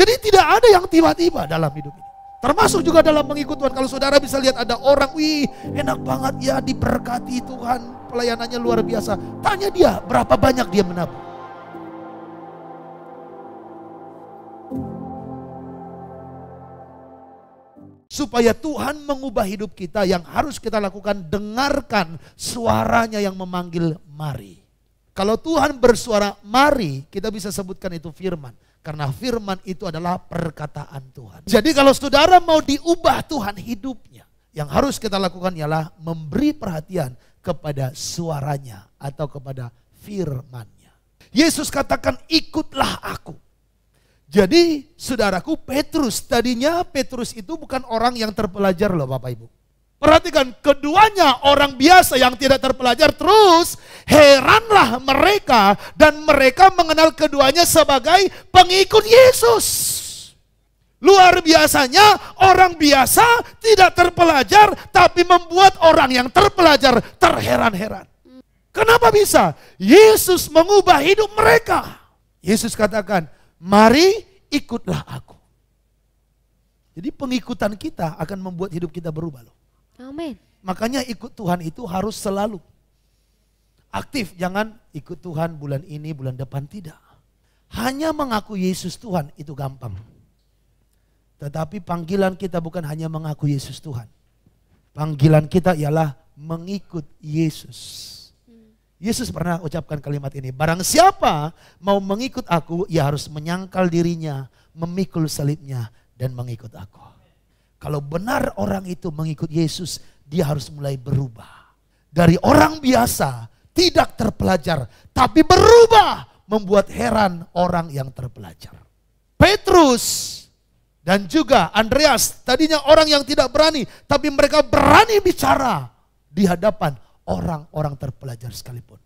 Jadi tidak ada yang tiba-tiba dalam hidup ini. Termasuk juga dalam mengikut Tuhan. Kalau saudara bisa lihat ada orang, wih enak banget ya diberkati Tuhan. Pelayanannya luar biasa. Tanya dia berapa banyak dia menabung. Supaya Tuhan mengubah hidup kita yang harus kita lakukan. Dengarkan suaranya yang memanggil mari. Kalau Tuhan bersuara mari, kita bisa sebutkan itu firman karena firman itu adalah perkataan Tuhan. Jadi kalau saudara mau diubah Tuhan hidupnya, yang harus kita lakukan ialah memberi perhatian kepada suaranya atau kepada firmannya. Yesus katakan ikutlah aku. Jadi saudaraku Petrus, tadinya Petrus itu bukan orang yang terpelajar loh Bapak Ibu. Perhatikan, keduanya orang biasa yang tidak terpelajar terus heranlah mereka dan mereka mengenal keduanya sebagai pengikut Yesus. Luar biasanya orang biasa tidak terpelajar tapi membuat orang yang terpelajar terheran-heran. Kenapa bisa? Yesus mengubah hidup mereka. Yesus katakan, "Mari ikutlah aku." Jadi pengikutan kita akan membuat hidup kita berubah loh. Amin. Makanya ikut Tuhan itu harus selalu aktif. Jangan ikut Tuhan bulan ini, bulan depan tidak. Hanya mengaku Yesus Tuhan itu gampang. Tetapi panggilan kita bukan hanya mengaku Yesus Tuhan. Panggilan kita ialah mengikut Yesus. Hmm. Yesus pernah ucapkan kalimat ini, barang siapa mau mengikut aku, ia harus menyangkal dirinya, memikul salibnya, dan mengikut aku. Kalau benar orang itu mengikut Yesus, dia harus mulai berubah. Dari orang biasa, tidak terpelajar, tapi berubah membuat heran orang yang terpelajar. Petrus dan juga Andreas, tadinya orang yang tidak berani, tapi mereka berani bicara di hadapan orang-orang terpelajar sekalipun.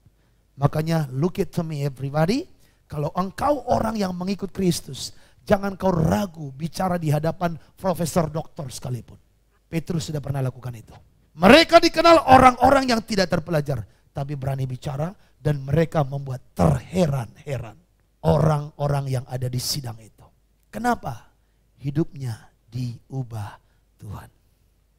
Makanya look it to me everybody, kalau engkau orang yang mengikut Kristus, Jangan kau ragu bicara di hadapan profesor doktor sekalipun. Petrus sudah pernah lakukan itu. Mereka dikenal orang-orang yang tidak terpelajar. Tapi berani bicara dan mereka membuat terheran-heran orang-orang yang ada di sidang itu. Kenapa? Hidupnya diubah Tuhan.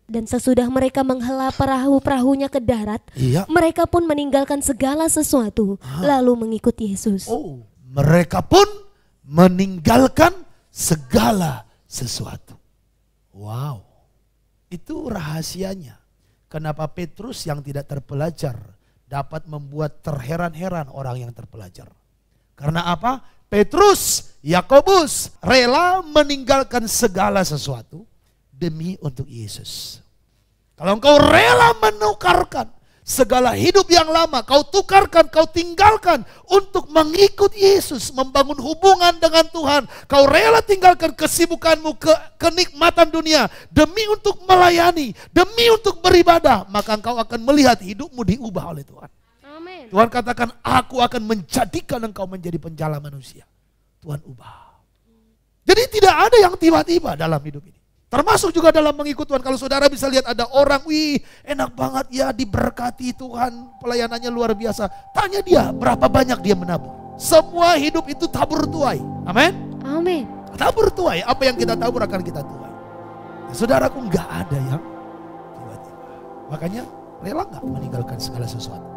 Dan sesudah mereka menghela perahu-perahunya ke darat, iya. mereka pun meninggalkan segala sesuatu, Hah? lalu mengikuti Yesus. Oh, mereka pun meninggalkan segala sesuatu. Wow, itu rahasianya. Kenapa Petrus yang tidak terpelajar dapat membuat terheran-heran orang yang terpelajar? Karena apa? Petrus, Yakobus rela meninggalkan segala sesuatu demi untuk Yesus. Kalau engkau rela menukarkan Segala hidup yang lama kau tukarkan, kau tinggalkan untuk mengikut Yesus, membangun hubungan dengan Tuhan. Kau rela tinggalkan kesibukanmu, ke, kenikmatan dunia demi untuk melayani, demi untuk beribadah, maka Kau akan melihat hidupmu diubah oleh Tuhan. Amen. Tuhan katakan, "Aku akan menjadikan engkau menjadi penjala manusia." Tuhan ubah. Jadi tidak ada yang tiba-tiba dalam hidup ini. Termasuk juga dalam mengikut Tuhan. Kalau saudara bisa lihat ada orang, wih enak banget ya diberkati Tuhan, pelayanannya luar biasa. Tanya dia berapa banyak dia menabur. Semua hidup itu tabur tuai. Amin. Amin. Tabur tuai, apa yang kita tabur akan kita tuai. Ya, saudaraku nggak ada yang tiba-tiba. Makanya rela nggak meninggalkan segala sesuatu.